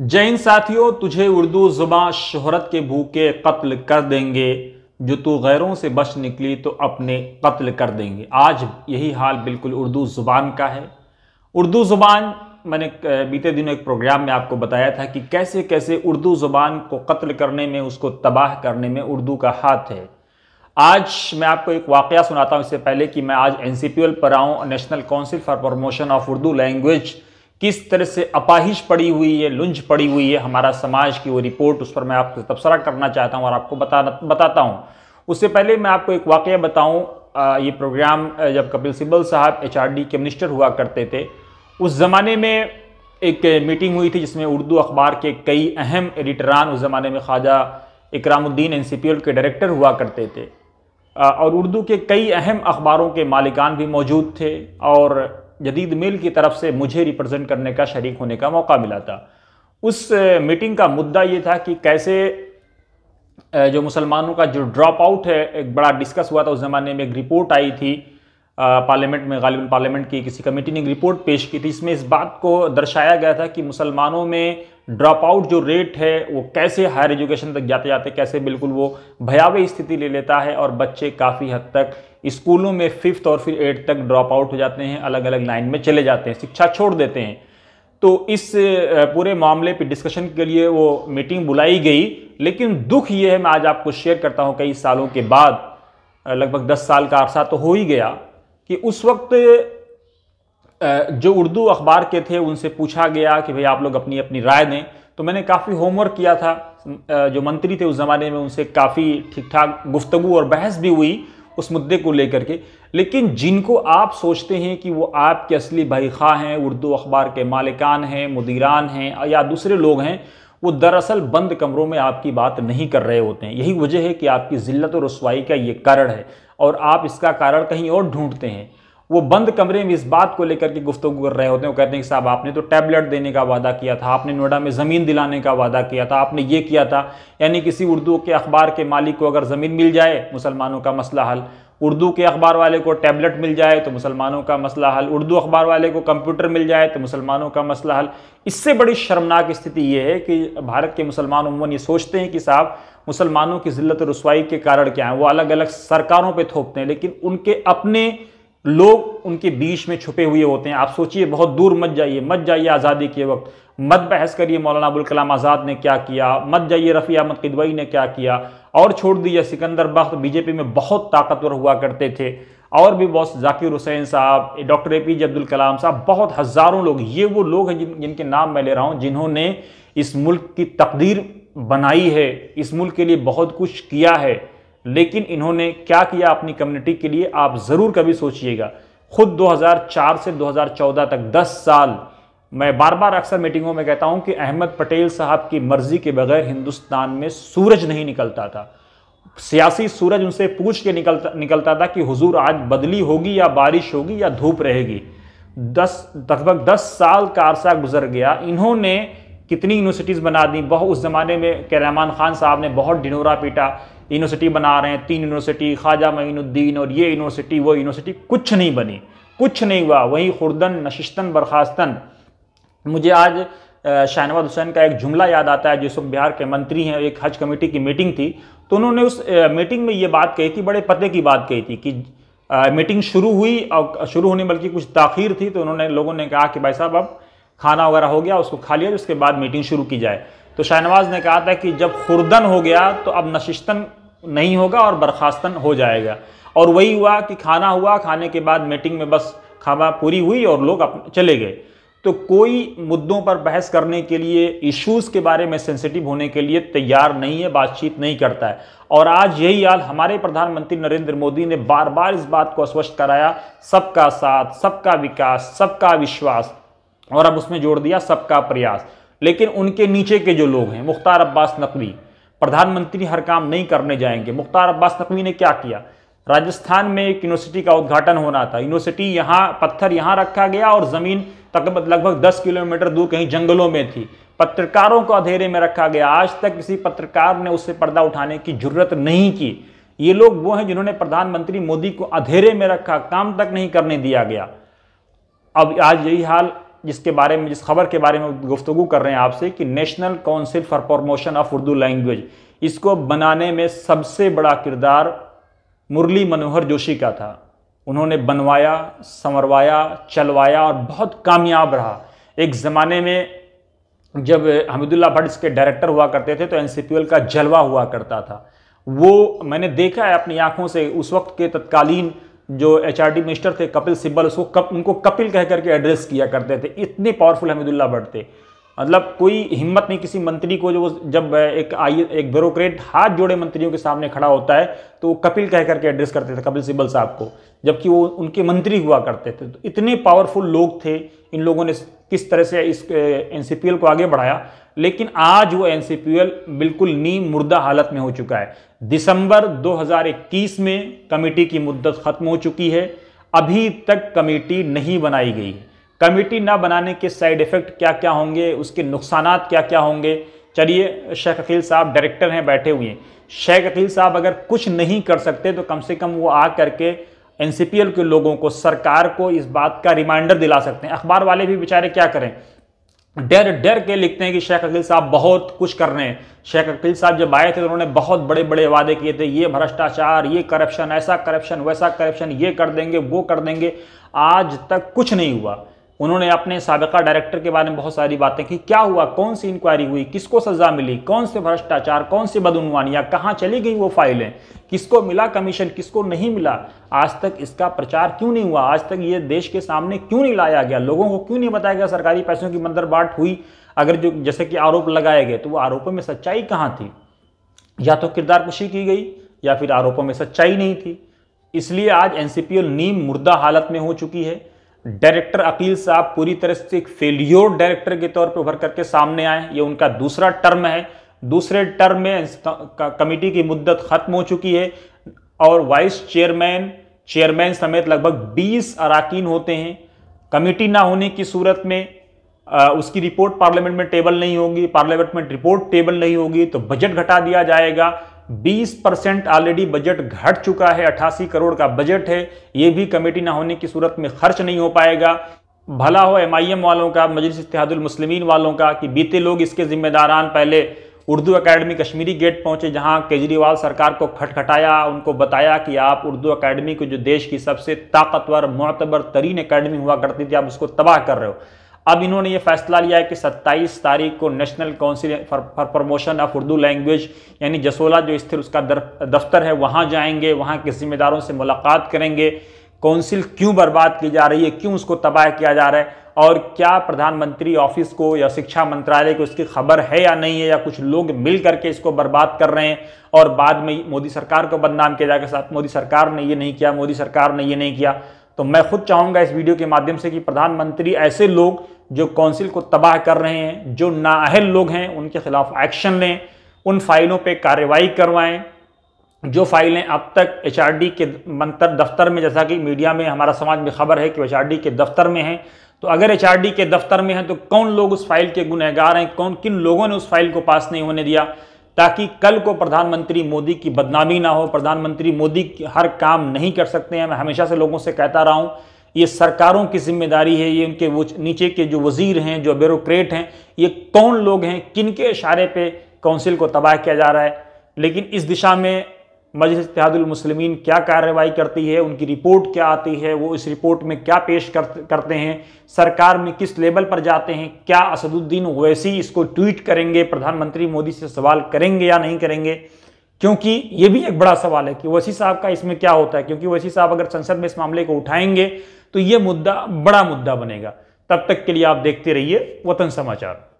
जैन साथियों तुझे उर्दू जुबान शोहरत के भूखे कत्ल कर देंगे जो तू गैरों से बच निकली तो अपने कत्ल कर देंगे आज यही हाल बिल्कुल उर्दू ज़ुबान का है उर्दू ज़ुबान मैंने बीते दिनों एक प्रोग्राम में आपको बताया था कि कैसे कैसे उर्दू ज़ुबान को कत्ल करने में उसको तबाह करने में उर्दू का हाथ है आज मैं आपको एक वाक़ा सुनाता हूँ इससे पहले कि मैं आज एन पर आऊँ national council for promotion of Urdu language किस तरह से अपाहिश पड़ी हुई है लुंज पड़ी हुई है हमारा समाज की वो रिपोर्ट उस पर मैं आपसे तबसरा करना चाहता हूँ और आपको बताना बताता हूँ उससे पहले मैं आपको एक वाक्य बताऊँ ये प्रोग्राम जब कपिल सिब्बल साहब एच के मिनिस्टर हुआ करते थे उस ज़माने में एक मीटिंग हुई थी जिसमें उर्दू अखबार के कई अहम एडिटरान उस ज़माने में ख्वाजा इकरामुद्दीन एन के डायरेक्टर हुआ करते थे और उर्दू के कई अहम अखबारों के मालिकान भी मौजूद थे और जदीद मिल की तरफ से मुझे रिप्रेजेंट करने का शरीक होने का मौका मिला था उस मीटिंग का मुद्दा ये था कि कैसे जो मुसलमानों का जो ड्रॉप आउट है एक बड़ा डिस्कस हुआ था उस ज़माने में एक रिपोर्ट आई थी पार्लियामेंट में गालिबा पार्लियामेंट की किसी कमेटी ने एक रिपोर्ट पेश की थी इसमें इस बात को दर्शाया गया था कि मुसलमानों में ड्रॉप आउट जो रेट है वो कैसे हायर एजुकेशन तक जाते जाते कैसे बिल्कुल वो भयावह स्थिति ले लेता है और बच्चे काफ़ी हद तक स्कूलों में फिफ्थ और फिर एट्थ तक ड्रॉप आउट हो जाते हैं अलग अलग लाइन में चले जाते हैं शिक्षा छोड़ देते हैं तो इस पूरे मामले पे डिस्कशन के लिए वो मीटिंग बुलाई गई लेकिन दुख ये है मैं आज आपको शेयर करता हूँ कई सालों के बाद लगभग दस साल का अरसा तो हो ही गया कि उस वक्त जो उर्दू अखबार के थे उनसे पूछा गया कि भाई आप लोग अपनी अपनी राय दें तो मैंने काफ़ी होमवर्क किया था जो मंत्री थे उस ज़माने में उनसे काफ़ी ठीक ठाक गुफ्तु और बहस भी हुई उस मुद्दे को लेकर के लेकिन जिनको आप सोचते हैं कि वो आपके असली भाई खा हैं उर्दू अखबार के मालिकान हैं मुदीरान हैं या दूसरे लोग हैं वो दरअसल बंद कमरों में आपकी बात नहीं कर रहे होते हैं यही वजह है कि आपकी ज़िल्त और रसवाई का ये कारण है और आप इसका कारण कहीं और ढूंढते हैं वो बंद कमरे में इस बात को लेकर के गुफ्तु कर रहे होते हैं वो कहते हैं कि साहब आपने तो टैबलेट देने का वादा किया था आपने नोएडा में ज़मीन दिलाने का वादा किया था आपने ये किया था यानी किसी उर्दू के अखबार के मालिक को अगर ज़मीन मिल जाए मुसलमानों का मसला हल उर्दू के अखबार वाले को टैबलेट मिल जाए तो मुसलमानों का मसला हल उर्दू अखबार वाले को कंप्यूटर मिल जाए तो मुसलमानों का मसला हल इससे बड़ी शर्मनाक स्थिति ये है कि भारत के मुसलमान उमूमन ये सोचते हैं कि साहब मुसलमानों की जिल्लत रसवाई के कारण क्या है वो अलग अलग सरकारों पर थोपते हैं लेकिन उनके अपने लोग उनके बीच में छुपे हुए होते हैं आप सोचिए बहुत दूर मत जाइए मत जाइए आज़ादी के वक्त मत बहस करिए मौलाना अबुल कलाम आज़ाद ने क्या किया मत जाइए रफ़ी अहमद किदवई ने क्या किया और छोड़ दीजिए सिकंदर बख्त बीजेपी में बहुत ताकतवर हुआ करते थे और भी बहुत Zakir Hussain sahab doctor A P J Abdul Kalam sahab बहुत हज़ारों लोग ये वो लोग हैं जिन जिनके नाम मैं ले रहा हूँ जिन्होंने इस मुल्क की तकदीर बनाई है इस मुल्क के लिए बहुत कुछ किया है लेकिन इन्होंने क्या किया अपनी कम्युनिटी के लिए आप ज़रूर कभी सोचिएगा खुद 2004 से 2014 तक 10 साल मैं बार बार अक्सर मीटिंगों में कहता हूं कि अहमद पटेल साहब की मर्जी के बगैर हिंदुस्तान में सूरज नहीं निकलता था सियासी सूरज उनसे पूछ के निकलता निकलता था कि हुजूर आज बदली होगी या बारिश होगी या धूप रहेगी दस लगभग दस साल का अरसा गुजर गया इन्होंने कितनी यूनिवर्सिटीज़ बना दी बहुत उस ज़माने में के रहमान खान साहब ने बहुत डिनोरा पीटा यूनिवर्सिटी बना रहे हैं तीन यूनिवर्सिटी ख्वाजा मीनुद्दीन और ये यूनिवर्सिटी वो यूनिवर्सिटी कुछ नहीं बनी कुछ नहीं हुआ वहीं खुर्दन नशिस्तन बर्खास्तन मुझे आज शाहनवाज हुसैन का एक जुमला याद आता है जिसमें बिहार के मंत्री हैं एक हज कमेटी की मीटिंग थी तो उन्होंने उस मीटिंग में ये बात कही थी बड़े पते की बात कही थी कि मीटिंग शुरू हुई और शुरू होने बल्कि कुछ ताखीर थी तो उन्होंने लोगों ने कहा कि भाई साहब अब खाना वगैरह हो गया उसको खा लिया उसके बाद मीटिंग शुरू की जाए तो शाहनवाज ने कहा था कि जब खुर्दन हो गया तो अब नशिस्तन नहीं होगा और बर्खास्तन हो जाएगा और वही हुआ कि खाना हुआ खाने के बाद मीटिंग में बस खावा पूरी हुई और लोग अपने चले गए तो कोई मुद्दों पर बहस करने के लिए इश्यूज़ के बारे में सेंसिटिव होने के लिए तैयार नहीं है बातचीत नहीं करता है और आज यही हाल हमारे प्रधानमंत्री नरेंद्र मोदी ने बार बार इस बात को स्पष्ट कराया सबका साथ सबका विकास सबका विश्वास और अब उसमें जोड़ दिया सबका प्रयास लेकिन उनके नीचे के जो लोग हैं मुख्तार अब्बास नकवी प्रधानमंत्री हर काम नहीं करने जाएंगे मुख्तार अब्बास नकवी ने क्या किया राजस्थान में एक यूनिवर्सिटी का उद्घाटन होना था यूनिवर्सिटी यहाँ पत्थर यहाँ रखा गया और ज़मीन तक लगभग 10 किलोमीटर दूर कहीं जंगलों में थी पत्रकारों को अधेरे में रखा गया आज तक किसी पत्रकार ने उससे पर्दा उठाने की जरूरत नहीं की ये लोग वो हैं जिन्होंने प्रधानमंत्री मोदी को अधेरे में रखा काम तक नहीं करने दिया गया अब आज यही हाल जिसके बारे में जिस खबर के बारे में गुफ्तु कर रहे हैं आपसे कि national council for promotion of Urdu language इसको बनाने में सबसे बड़ा किरदार मुरली मनोहर जोशी का था उन्होंने बनवाया संवरवाया चलवाया और बहुत कामयाब रहा एक ज़माने में जब हमीदुल्ला भट्ट इसके डायरेक्टर हुआ करते थे तो एन का जलवा हुआ करता था वो मैंने देखा है अपनी आंखों से उस वक्त के तत्कालीन जो एच आर मिनिस्टर थे कपिल सिब्बल उसको कप, उनको कपिल कह करके एड्रेस किया करते थे इतने पावरफुल हमीदुल्ला भट्ट थे मतलब कोई हिम्मत नहीं किसी मंत्री को जो जब एक आई एक ब्यूरोक्रेट हाथ जोड़े मंत्रियों के सामने खड़ा होता है तो वो कपिल कह करके एड्रेस करते थे कपिल सिब्बल साहब को जबकि वो उनके मंत्री हुआ करते थे तो इतने पावरफुल लोग थे इन लोगों ने किस तरह से इस एन को आगे बढ़ाया लेकिन आज वो एनसीपीएल बिल्कुल नीम मुर्दा हालत में हो चुका है दिसंबर 2021 में कमेटी की मुद्दत खत्म हो चुकी है अभी तक कमेटी नहीं बनाई गई कमेटी ना बनाने के साइड इफ़ेक्ट क्या क्या होंगे उसके नुकसान क्या क्या होंगे चलिए शेख अकील साहब डायरेक्टर हैं बैठे हुए हैं शेख अकील साहब अगर कुछ नहीं कर सकते तो कम से कम वो आ करके एन के लोगों को सरकार को इस बात का रिमाइंडर दिला सकते हैं अखबार वाले भी बेचारे क्या करें डर डर के लिखते हैं कि शेख अकील साहब बहुत कुछ कर रहे हैं शेख अकील साहब जब आए थे तो उन्होंने बहुत बड़े बड़े वादे किए थे ये भ्रष्टाचार ये करप्शन ऐसा करप्शन वैसा करप्शन ये कर देंगे वो कर देंगे आज तक कुछ नहीं हुआ उन्होंने अपने सबका डायरेक्टर के बारे में बहुत सारी बातें की क्या हुआ कौन सी इंक्वायरी हुई किसको सजा मिली कौन से भ्रष्टाचार कौन सी बदनवानियाँ कहाँ चली गई वो फाइलें किसको मिला कमीशन किसको नहीं मिला आज तक इसका प्रचार क्यों नहीं हुआ आज तक ये देश के सामने क्यों नहीं लाया गया लोगों को क्यों नहीं बताया गया सरकारी पैसों की मंदर हुई अगर जो जैसे कि आरोप लगाए गए तो वो आरोपों में सच्चाई कहाँ थी या तो किरदार कुशी की गई या फिर आरोपों में सच्चाई नहीं थी इसलिए आज एन नीम मुर्दा हालत में हो चुकी है डायरेक्टर अकील साहब पूरी तरह से एक फेल्योर डायरेक्टर के तौर पर उभर करके सामने आए ये उनका दूसरा टर्म है दूसरे टर्म में कमेटी की मुद्दत खत्म हो चुकी है और वाइस चेयरमैन चेयरमैन समेत लगभग 20 अराकीन होते हैं कमेटी ना होने की सूरत में आ, उसकी रिपोर्ट पार्लियामेंट में टेबल नहीं होगी पार्लियामेंट में रिपोर्ट टेबल नहीं होगी तो बजट घटा दिया जाएगा 20 परसेंट ऑलरेडी बजट घट चुका है अट्ठासी करोड़ का बजट है ये भी कमेटी ना होने की सूरत में खर्च नहीं हो पाएगा भला हो एमआईएम वालों का मजलिस इतिहादुल मुस्लिमीन वालों का कि बीते लोग इसके जिम्मेदारान पहले उर्दू अकेडमी कश्मीरी गेट पहुंचे जहां केजरीवाल सरकार को खटखटाया उनको बताया कि आप उर्दू अकेडमी को जो देश की सबसे ताकतवर मतबर तरीन अकेडमी हुआ करती थी आप उसको तबाह कर रहे हो अब इन्होंने ये फैसला लिया है कि 27 तारीख को national council for promotion of Urdu language यानी जसोला जो स्थिर उसका दफ्तर है वहाँ जाएंगे वहाँ के जिम्मेदारों से मुलाकात करेंगे काउंसिल क्यों बर्बाद की जा रही है क्यों उसको तबाह किया जा रहा है और क्या प्रधानमंत्री ऑफिस को या शिक्षा मंत्रालय को इसकी खबर है या नहीं है या कुछ लोग मिल करके इसको बर्बाद कर रहे हैं और बाद में मोदी सरकार को बदनाम किया जाएगा साथ मोदी सरकार ने ये नहीं किया मोदी सरकार ने ये नहीं किया तो मैं खुद चाहूँगा इस वीडियो के माध्यम से कि प्रधानमंत्री ऐसे लोग जो काउंसिल को तबाह कर रहे हैं जो नाअहल लोग हैं उनके खिलाफ एक्शन लें उन फाइलों पर कार्रवाई करवाएं जो फाइलें अब तक एच के मंत्र दफ्तर में जैसा कि मीडिया में हमारा समाज में खबर है कि एच के दफ्तर में हैं तो अगर एच के दफ्तर में हैं तो कौन लोग उस फाइल के गुनहगार हैं कौन किन लोगों ने उस फाइल को पास नहीं होने दिया ताकि कल को प्रधानमंत्री मोदी की बदनामी ना हो प्रधानमंत्री मोदी हर काम नहीं कर सकते हैं मैं हमेशा से लोगों से कहता रहा हूँ ये सरकारों की जिम्मेदारी है ये उनके वो नीचे के जो वजीर हैं जो ब्यूरोक्रेट हैं ये कौन लोग हैं किन के इशारे पे काउंसिल को तबाह किया जा रहा है लेकिन इस दिशा में मजलिस इतिहादुलमसलमिन क्या कार्रवाई करती है उनकी रिपोर्ट क्या आती है वो इस रिपोर्ट में क्या पेश करते हैं सरकार में किस लेवल पर जाते हैं क्या असदुद्दीन ओवैसी इसको ट्वीट करेंगे प्रधानमंत्री मोदी से सवाल करेंगे या नहीं करेंगे क्योंकि ये भी एक बड़ा सवाल है कि वैसी साहब का इसमें क्या होता है क्योंकि वैसी साहब अगर संसद में इस मामले को उठाएंगे तो ये मुद्दा बड़ा मुद्दा बनेगा तब तक के लिए आप देखते रहिए वतन समाचार